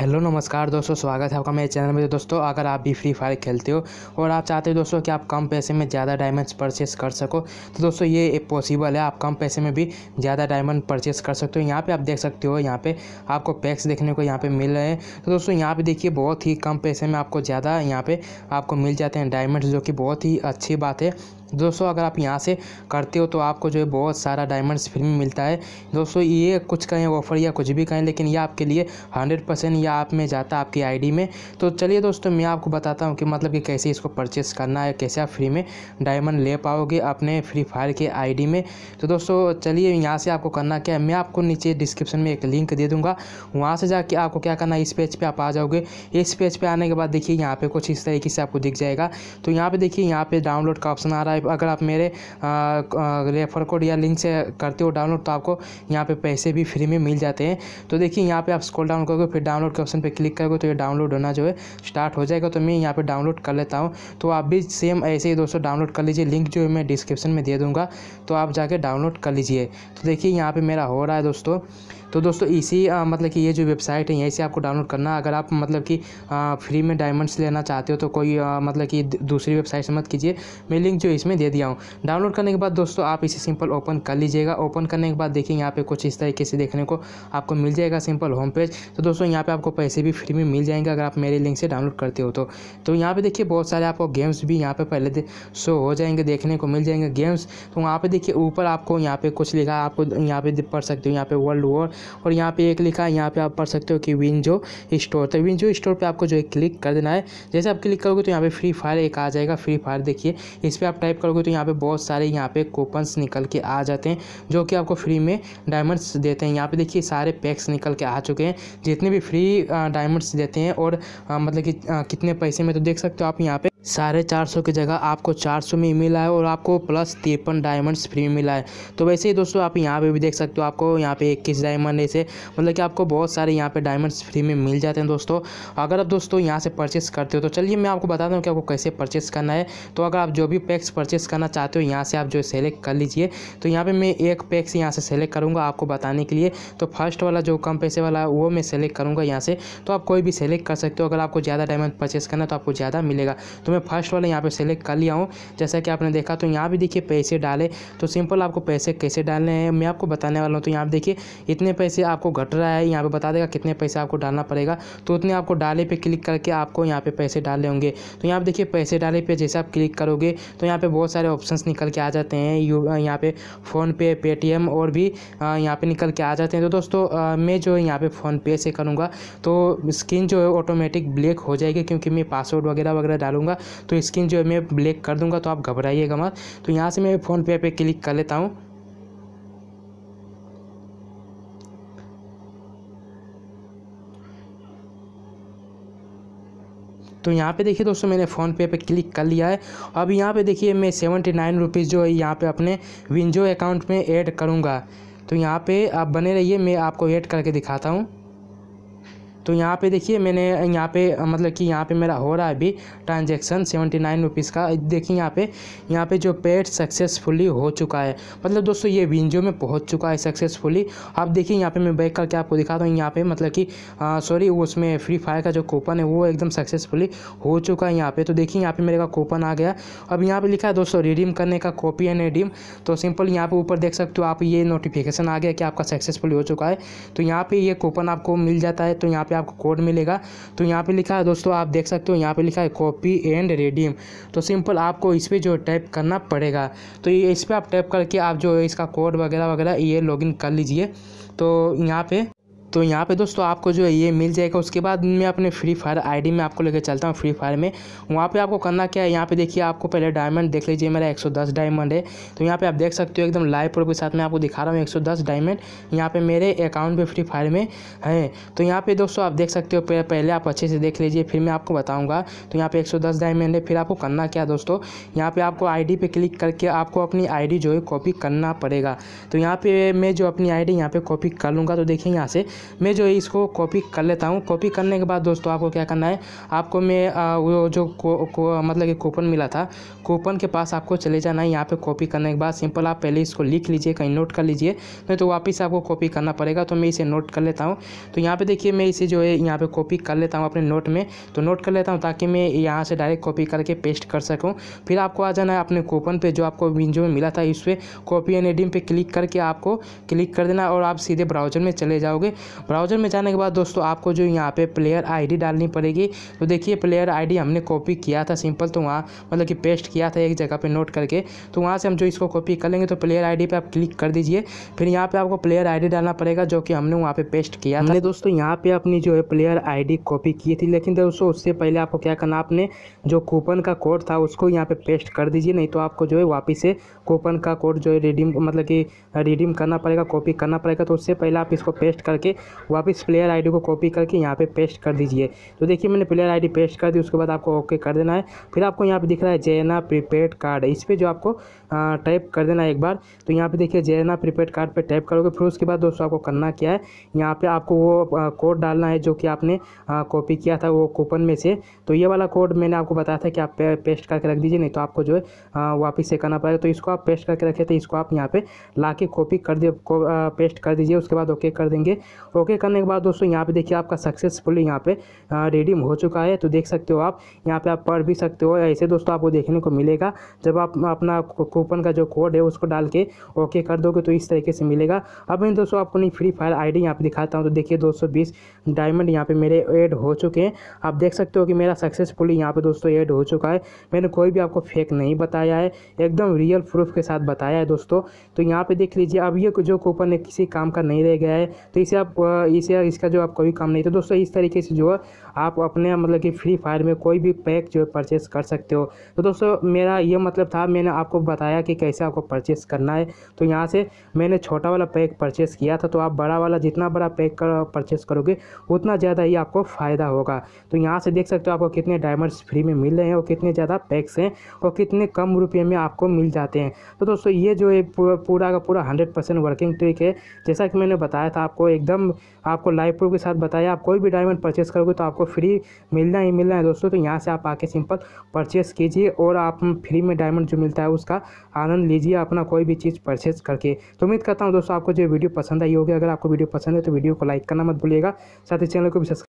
hello नमस्कार दोस्तों स्वागत है आपका मेरे चैनल में तो दोस्तों अगर आप भी फ्री फायर खेलते हो और आप चाहते हो दोस्तों कि आप कम पैसे में ज़्यादा डायमंड्स परचेस कर सको तो दोस्तों ये पॉसिबल है आप कम पैसे में भी ज़्यादा डायमंड परचेस कर सकते हो यहाँ पे आप देख सकते हो यहाँ पे आपको पैक्स देखने को यहाँ पर मिल रहे हैं तो दोस्तों यहाँ पर देखिए बहुत ही कम पैसे में आपको ज़्यादा यहाँ पर आपको मिल जाते हैं डायमंड्स जो कि बहुत ही अच्छी बात है दोस्तों अगर आप यहाँ से करते हो तो आपको जो है बहुत सारा डायमंड्स फ्री में मिलता है दोस्तों ये कुछ कहें ऑफ़र या कुछ भी कहें लेकिन ये आपके लिए 100 परसेंट या आप में जाता है आपकी आईडी में तो चलिए दोस्तों मैं आपको बताता हूँ कि मतलब कि कैसे इसको परचेस करना है कैसे आप फ्री में डायमंड ले पाओगे अपने फ्री फायर के आई में तो दोस्तों चलिए यहाँ से आपको करना क्या है मैं आपको नीचे डिस्क्रिप्शन में एक लिंक दे दूँगा वहाँ से जाके आपको क्या करना है इस पेज पर आप आ जाओगे इस पेज पर आने के बाद देखिए यहाँ पर कुछ इस तरीके से आपको दिख जाएगा तो यहाँ पर देखिए यहाँ पर डाउनलोड का ऑप्शन आ रहा है सब्सक्राइब अगर आप मेरे रेफर कोड या लिंक से करते हो डाउनलोड तो आपको यहाँ पे पैसे भी फ्री में मिल जाते हैं तो देखिए यहाँ पे आप स्क्रॉल डाउन करोगे फिर डाउनलोड के ऑप्शन पे क्लिक करोगे तो ये डाउनलोड होना जो है स्टार्ट हो जाएगा तो मैं यहाँ पे डाउनलोड कर लेता हूँ तो आप भी सेम ऐसे ही दोस्तों डाउनलोड कर लीजिए लिंक जो है मैं डिस्क्रिप्शन में दे दूँगा तो आप जाके डाउनलोड कर लीजिए तो देखिए यहाँ पर मेरा हो रहा है दोस्तों तो दोस्तों इसी आ, मतलब कि ये जो वेबसाइट है यहीं से आपको डाउनलोड करना अगर आप मतलब कि फ्री में डायमंड्स लेना चाहते हो तो कोई आ, मतलब कि दूसरी वेबसाइट से मत कीजिए मैं लिंक जो इसमें दे दिया हूँ डाउनलोड करने के बाद दोस्तों आप इसे सिंपल ओपन कर लीजिएगा ओपन करने के बाद देखिए यहाँ पे कुछ इस तरीके से देखने को आपको मिल जाएगा सिंपल होम पेज तो दोस्तों यहाँ पे आपको पैसे भी फ्री में मिल जाएंगे अगर आप मेरे लिंक से डाउनलोड करते हो तो तो यहाँ पे देखिए बहुत सारे आपको गेम्स भी यहाँ पे पहले शो हो जाएंगे देखने को मिल जाएंगे गेम्स तो वहाँ पे देखिए ऊपर आपको यहाँ पे कुछ लिखा है आपको यहाँ पे पढ़ सकते हो यहाँ पे वर्ल्ड वॉर और यहाँ पे एक लिखा है यहाँ पे आप पढ़ सकते हो कि विंजो स्टोर तो विंजो स्टोर पे आपको जो है क्लिक कर देना है जैसे आप क्लिक करोगे तो यहाँ पे फ्री फायर एक आ जाएगा फ्री फायर देखिए इस पर आप टाइप करोगे तो यहाँ पे बहुत सारे यहाँ पे कूपन्स निकल के आ जाते हैं जो कि आपको फ्री में डायमंड्स देते हैं यहाँ पे देखिए सारे पैक्स निकल के आ चुके हैं जितने भी फ्री डायमंड्स देते हैं और मतलब कि कितने पैसे में तो देख सकते हो आप यहाँ पर साढ़े चार सौ की जगह आपको चार सौ में मिला है और आपको प्लस तिरपन डायमंड्स फ्री में मिला है तो वैसे ही दोस्तों आप यहाँ पे भी देख सकते हो आपको यहाँ पे इक्कीस डायमंड ऐसे मतलब कि आपको बहुत सारे यहाँ पे डायमंड्स फ्री में मिल जाते हैं दोस्तों अगर आप दोस्तों यहाँ से परचेस करते हो तो चलिए मैं आपको बता दूँ कि आपको कैसे परचेस करना है तो अगर आप जो भी पैक्स परचेस करना चाहते हो यहाँ से आप जो सेलेक्ट कर लीजिए तो यहाँ पर मैं एक पैक्स यहाँ से सेलेक्ट करूँगा आपको बताने के लिए तो फर्स्ट वाला जो कम पैसे वाला है वो मैं सेलेक्ट करूँगा यहाँ से तो आप कोई भी सेलेक्ट कर सकते हो अगर आपको ज़्यादा डायमंड परचेस करना है तो आपको ज़्यादा मिलेगा तो तो मैं फर्स्ट वाला यहाँ पे सेलेक्ट कर लिया हूँ जैसा कि आपने देखा तो यहाँ भी देखिए पैसे डाले तो सिंपल आपको पैसे कैसे डालने हैं मैं आपको बताने वाला हूँ तो यहाँ पर देखिए इतने पैसे आपको घट रहा है यहाँ पर बता देगा कितने पैसे आपको डालना पड़ेगा तो उतने आपको डाले पर क्लिक करके आपको यहाँ पर पैसे डालने होंगे तो यहाँ पर देखिए पैसे डाले पर जैसे आप क्लिक करोगे तो यहाँ पर बहुत सारे ऑप्शन निकल के आ जाते हैं यू यहाँ पे फ़ोनपे पेटीएम और भी यहाँ पर निकल के आ जाते हैं तो दोस्तों मैं जो है यहाँ पर फ़ोनपे से करूँगा तो स्क्रीन जो है ऑटोमेटिक ब्लैक हो जाएगी क्योंकि मैं पासवर्ड वगैरह वगैरह डालूंगा तो स्क्रीन जो है मैं ब्लैक कर दूंगा तो आप घबराइएगा मत तो यहाँ से मैं फ़ोनपे पे क्लिक कर लेता हूँ तो यहाँ पे देखिए दोस्तों मैंने फ़ोनपे पे क्लिक कर लिया है अब यहाँ पे देखिए मैं सेवेंटी नाइन रुपीज़ जो है यहाँ पे अपने विंजो अकाउंट में ऐड करूँगा तो यहाँ पे आप बने रहिए मैं आपको ऐड करके दिखाता हूँ तो यहाँ पे देखिए मैंने यहाँ पे मतलब कि यहाँ पे मेरा हो रहा है अभी ट्रांजेक्शन सेवेंटी नाइन रुपीज़ का देखिए यहाँ पे यहाँ पे जो पेड सक्सेसफुली हो चुका है मतलब दोस्तों ये विंजो में पहुँच चुका है सक्सेसफुली आप देखिए यहाँ पे मैं बैक करके आपको दिखाता हूँ यहाँ पे मतलब कि सॉरी उसमें फ्री फायर का जो कूपन है वो एकदम सक्सेसफुली हो चुका है यहाँ पर तो देखिए यहाँ पर मेरे का कूपन आ गया अब यहाँ पर लिखा है दोस्तों रिडीम करने का कॉपी एंड रिडीम तो सिंपल यहाँ पर ऊपर देख सकते हो आप ये नोटिफिकेशन आ गया कि आपका सक्सेसफुली हो चुका है तो यहाँ पर ये कूपन आपको मिल जाता है तो यहाँ पे आपको कोड मिलेगा तो यहाँ पे लिखा है दोस्तों आप देख सकते हो यहाँ पे लिखा है कॉपी एंड रेडीम तो सिंपल आपको इस पर जो टाइप करना पड़ेगा तो ये इस पर आप टाइप करके आप जो इसका कोड वगैरह वगैरह ये लॉगिन कर लीजिए तो यहाँ पे तो यहाँ पे दोस्तों आपको जो है ये मिल जाएगा उसके बाद मैं अपने फ्री फायर आईडी में आपको लेकर चलता हूँ फ्री फायर में वहाँ पे आपको करना क्या है यहाँ पे देखिए आपको पहले डायमंड देख लीजिए मेरा 110 डायमंड है तो यहाँ पे आप देख सकते हो एकदम लाइव प्रो के साथ मैं आपको दिखा रहा हूँ एक डायमंड यहाँ पर मेरे अकाउंट पर फ्री फायर में है तो यहाँ पर दोस्तों आप देख सकते हो पहले आप अच्छे से देख लीजिए फिर मैं आपको बताऊँगा तो यहाँ पर एक डायमंड है फिर आपको करना क्या दोस्तों यहाँ पर आपको आई पे क्लिक करके आपको अपनी आई जो है कॉपी करना पड़ेगा तो यहाँ पर मैं जो अपनी आई डी यहाँ पर कॉपी कर लूँगा तो देखिए यहाँ से मैं जो है इसको कॉपी कर लेता हूँ कॉपी करने के बाद दोस्तों आपको क्या करना है आपको मैं वो जो को, को, मतलब कि कूपन मिला था कूपन के पास आपको चले जाना है यहाँ पे कॉपी करने के बाद सिंपल आप पहले इसको लिख लीजिए कहीं नोट कर लीजिए नहीं तो वापस आपको कॉपी करना पड़ेगा तो मैं इसे नोट कर लेता हूँ तो यहाँ पर देखिए मैं इसे जो है यहाँ पर कॉपी कर लेता हूँ अपने नोट में तो नोट कर लेता हूँ ताकि मैं यहाँ से डायरेक्ट कॉपी करके पेस्ट कर सकूँ फिर आपको आ जाना है अपने कूपन पर जो आपको विंजो में मिला था इस पर कॉपी एंड एडिंग पर क्लिक करके आपको क्लिक कर देना और आप सीधे ब्राउजर में चले जाओगे ब्राउज़र में जाने के बाद दोस्तों आपको जो यहाँ पे प्लेयर आईडी डालनी पड़ेगी तो देखिए प्लेयर आईडी हमने कॉपी किया था सिंपल तो वहाँ मतलब कि पेस्ट किया था एक जगह पे नोट करके तो वहाँ से हम जो इसको कॉपी कर लेंगे तो प्लेयर आईडी पे आप क्लिक कर दीजिए फिर यहाँ पे आपको प्लेयर आईडी डालना पड़ेगा जो कि हमने वहाँ पे पेस्ट किया हमने दोस्तों यहाँ पे अपनी जो है प्लेयर डी कॉपी की थी लेकिन दोस्तों उससे पहले आपको क्या करना आपने जो कूपन का कोड था उसको यहाँ पे पेस्ट कर दीजिए नहीं तो आपको जो है वापस से कूपन का कोड जो है रिडीम मतलब कि रिडीम करना पड़ेगा कॉपी करना पड़ेगा तो उससे पहले आप इसको पेस्ट करके वापस प्लेयर आईडी को कॉपी करके यहाँ पे पेस्ट कर दीजिए तो देखिए मैंने प्लेयर आईडी पेस्ट कर दी उसके बाद आपको ओके कर देना है फिर आपको यहाँ पे दिख रहा है जैना प्रीपेड कार्ड इस पर जो आपको टाइप कर देना है एक बार तो यहाँ पे देखिए जैना प्रीपेड कार्ड पर टाइप करोगे फिर उसके बाद दोस्तों आपको करना क्या है यहाँ पर आपको वो कोड डालना है जो कि आपने कॉपी किया था वो कूपन में से तो ये वाला कोड मैंने आपको बताया था कि आप पेस्ट करके रख दीजिए नहीं तो आपको जो है वापस से करना पड़ेगा तो इसको आप पेस्ट करके रखे थे इसको आप यहाँ पे ला के कॉपी कर दिए पेस्ट कर दीजिए उसके बाद ओके कर देंगे ओके करने के बाद दोस्तों यहाँ पे देखिए आपका सक्सेसफुली यहाँ पे रिडीम हो चुका है तो देख सकते हो आप यहाँ पे आप पढ़ भी सकते हो ऐसे दोस्तों आपको देखने को मिलेगा जब आप अपना कूपन का जो कोड है उसको डाल के ओके कर दोगे तो इस तरीके से मिलेगा अब मैं दोस्तों आपको नहीं फ्री फायर आई डी यहाँ पर दिखाता हूँ तो देखिए दो डायमंड यहाँ पर मेरे एड हो चुके हैं आप देख सकते हो कि मेरा सक्सेसफुली यहाँ पर दोस्तों एड हो चुका है मैंने कोई भी आपको फेक नहीं बताया है एकदम रियल प्रूफ के साथ बताया है दोस्तों तो यहाँ पर देख लीजिए अब ये जो कूपन है किसी काम का नहीं रह गया है तो इसे आप इसे इसका जो आप कोई काम नहीं तो दोस्तों इस तरीके से जो है आप अपने मतलब कि फ्री फायर में कोई भी पैक जो है परचेस कर सकते हो तो दोस्तों मेरा ये मतलब था मैंने आपको बताया कि कैसे आपको परचेस करना है तो यहाँ से मैंने छोटा वाला पैक परचेस किया था तो आप बड़ा वाला जितना बड़ा पैक कर परचेस करोगे उतना ज़्यादा ही आपको फ़ायदा होगा तो यहाँ से देख सकते हो आपको कितने डायमंड्स फ्री में मिल रहे हैं और कितने ज़्यादा पैक्स हैं और कितने कम रुपये में आपको मिल जाते हैं तो दोस्तों ये जो है पूरा का पूरा हंड्रेड वर्किंग ट्रिक है जैसा कि मैंने बताया था आपको एकदम आपको लाइव प्रूफ के साथ बताया आप कोई भी डायमंड परचेस करोगे तो आपको फ्री मिलना ही मिलना है दोस्तों तो यहाँ से आप आके सिंपल परचेस कीजिए और आप फ्री में डायमंड जो मिलता है उसका आनंद लीजिए अपना कोई भी चीज़ परचेस करके तो उम्मीद करता हूँ दोस्तों आपको जो वीडियो पसंद आई होगी अगर आपको वीडियो पसंद है तो वीडियो को लाइक करना मत भूलिएगा साथ ही चैनल को भी सब्सक्राइब